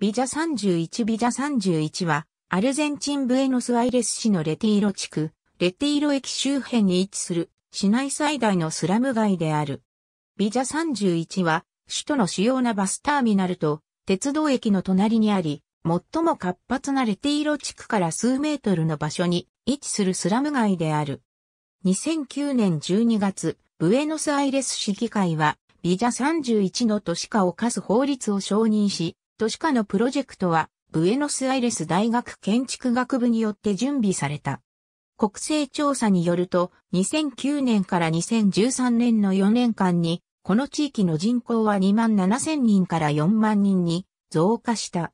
ビジャ31ビジャ31は、アルゼンチンブエノスアイレス市のレティーロ地区、レティーロ駅周辺に位置する、市内最大のスラム街である。ビジャ31は、首都の主要なバスターミナルと、鉄道駅の隣にあり、最も活発なレティーロ地区から数メートルの場所に位置するスラム街である。2009年12月、ブエノスアイレス市議会は、ビジャ31の都市化を課す法律を承認し、都市化のプロジェクトは、ブエノスアイレス大学建築学部によって準備された。国勢調査によると、2009年から2013年の4年間に、この地域の人口は2万7千人から4万人に増加した。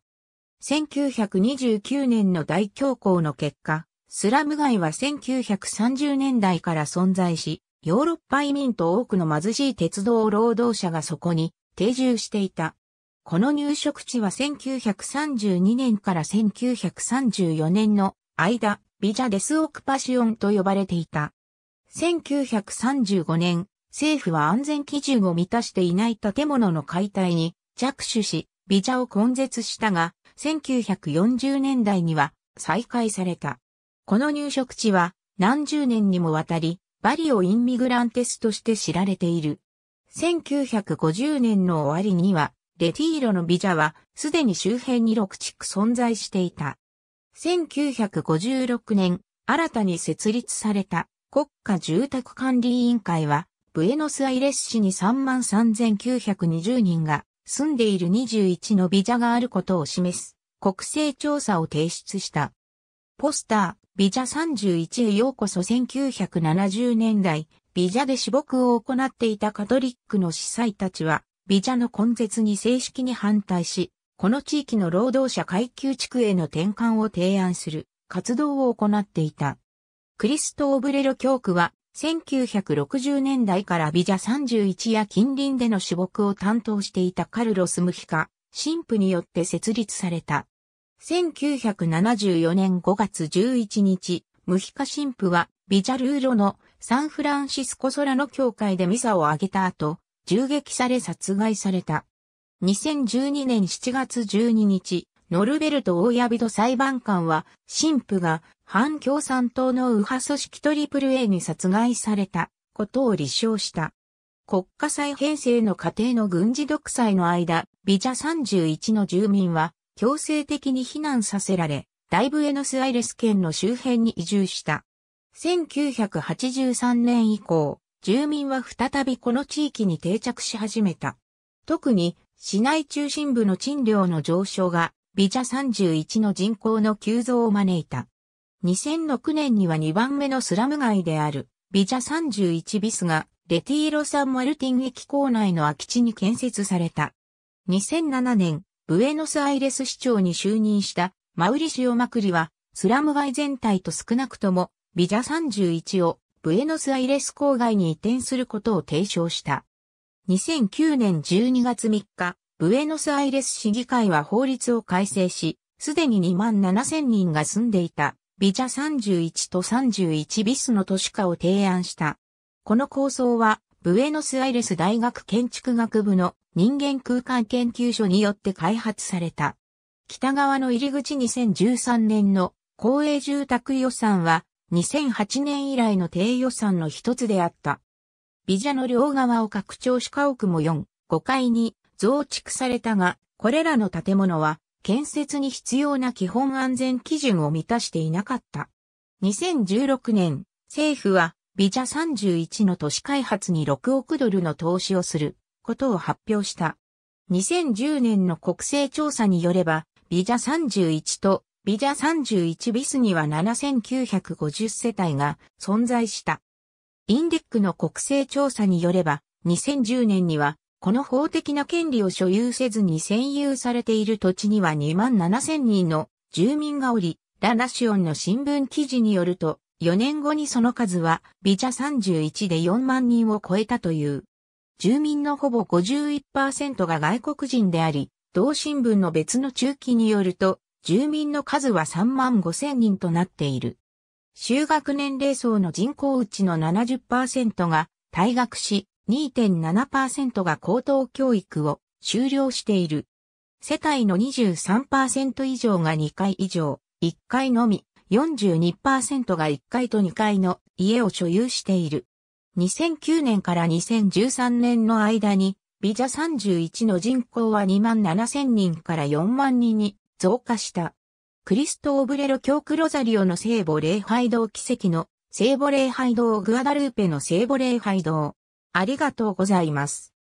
1929年の大恐慌の結果、スラム街は1930年代から存在し、ヨーロッパ移民と多くの貧しい鉄道労働者がそこに定住していた。この入植地は1932年から1934年の間、ビジャデスオクパシオンと呼ばれていた。1935年、政府は安全基準を満たしていない建物の解体に着手し、ビジャを根絶したが、1940年代には再開された。この入植地は何十年にもわたり、バリオ・インミグランテスとして知られている。1950年の終わりには、レティーロのビジャは、すでに周辺に6地区存在していた。1956年、新たに設立された国家住宅管理委員会は、ブエノスアイレス市に33,920人が住んでいる21のビジャがあることを示す国勢調査を提出した。ポスター、ビジャ31へようこそ1970年代、ビジャで私牧を行っていたカトリックの司祭たちは、ビジャの根絶に正式に反対し、この地域の労働者階級地区への転換を提案する活動を行っていた。クリスト・オブレロ教区は、1960年代からビジャ31や近隣での種牧を担当していたカルロス・ムヒカ、神父によって設立された。1974年5月11日、ムヒカ神父はビジャルーロのサンフランシスコ空の教会でミサを挙げた後、銃撃され殺害された。2012年7月12日、ノルベルト・オーヤビド裁判官は、神父が反共産党の右派組織トリプル a に殺害されたことを立証した。国家再編成の過程の軍事独裁の間、ビジャ31の住民は強制的に避難させられ、大ブエノスアイレス県の周辺に移住した。1983年以降、住民は再びこの地域に定着し始めた。特に市内中心部の賃料の上昇がビジャ31の人口の急増を招いた。2006年には2番目のスラム街であるビジャ31ビスがレティーロ・サン・マルティン駅構内の空き地に建設された。2007年、ブエノスアイレス市長に就任したマウリシオ・マクリはスラム街全体と少なくともビジャ31をブエノスアイレス郊外に移転することを提唱した。2009年12月3日、ブエノスアイレス市議会は法律を改正し、すでに2万7千人が住んでいた、ビジャ31と31ビスの都市化を提案した。この構想は、ブエノスアイレス大学建築学部の人間空間研究所によって開発された。北側の入り口2013年の公営住宅予算は2008年以来の低予算の一つであった。ビジャの両側を拡張し家屋も4、5階に増築されたが、これらの建物は建設に必要な基本安全基準を満たしていなかった。2016年、政府はビジャ31の都市開発に6億ドルの投資をすることを発表した。2010年の国勢調査によれば、ビジャ31とビジャ31ビスには7950世帯が存在した。インデックの国勢調査によれば、2010年には、この法的な権利を所有せずに占有されている土地には2万7000人の住民がおり、ラ・ナシオンの新聞記事によると、4年後にその数はビジャ31で4万人を超えたという。住民のほぼ51%が外国人であり、同新聞の別の中期によると、住民の数は3万5千人となっている。就学年齢層の人口うちの70%が退学し、2.7%が高等教育を終了している。世帯の23%以上が2回以上、1回のみ、42%が1回と2回の家を所有している。2009年から2013年の間に、ビジャ31の人口は2万7千人から4万人に増加した。クリスト・オブレロ教クロザリオの聖母礼拝堂奇跡の聖母礼拝堂グアダルーペの聖母礼拝堂。ありがとうございます。